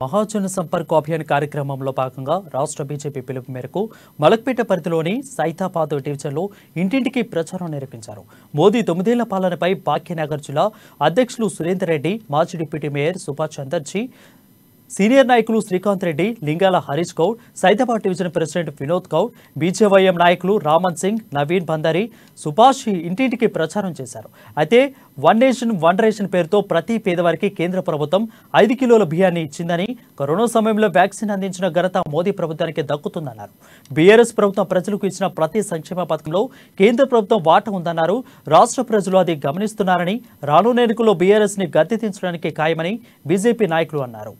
మహాజన సంపర్క్ అభియాన్ కార్యక్రమంలో భాగంగా రాష్ట్ర బీజేపీ పిలుపు మేరకు మలక్పేట పరిధిలోని సైతాబాద్ డివిజన్లో ఇంటింటికి ప్రచారం నిర్వహించారు మోదీ తొమ్మిదేళ్ల పాలనపై భాగ్యనగర్ జిల్లా అధ్యక్షులు సురేందర్ రెడ్డి మాజీ డిప్యూటీ మేయర్ సుభాష్ చందర్జీ సీనియర్ నాయకులు శ్రీకాంత్ రెడ్డి లింగాల Harish Goud Saidabad division president Vinod Goud BJYM నాయకులు రామన్ సింగ్ నవీన్ బందారి సుభాష్ ఇంటింటికి ప్రచారం చేశారు అయితే వన్ నేషన్ వన్ రేషన్ పేరుతో ప్రతి పేదవారికి కేంద్ర ప్రభుత్వం ఐదు కిలోల బియ్యాన్ని ఇచ్చిందని కరోనా సమయంలో వ్యాక్సిన్ అందించిన ఘనత మోదీ ప్రభుత్వానికి దక్కుతుందన్నారు బీఆర్ఎస్ ప్రభుత్వం ప్రజలకు ఇచ్చిన ప్రతి సంక్షేమ పథకంలో కేంద్ర ప్రభుత్వం వాటా ఉందన్నారు రాష్ట్ర ప్రజలు అది గమనిస్తున్నారని రానున్న ఎన్నికల్లో బీఆర్ఎస్ ని గద్దె దించడానికి ఖాయమని బీజేపీ నాయకులు అన్నారు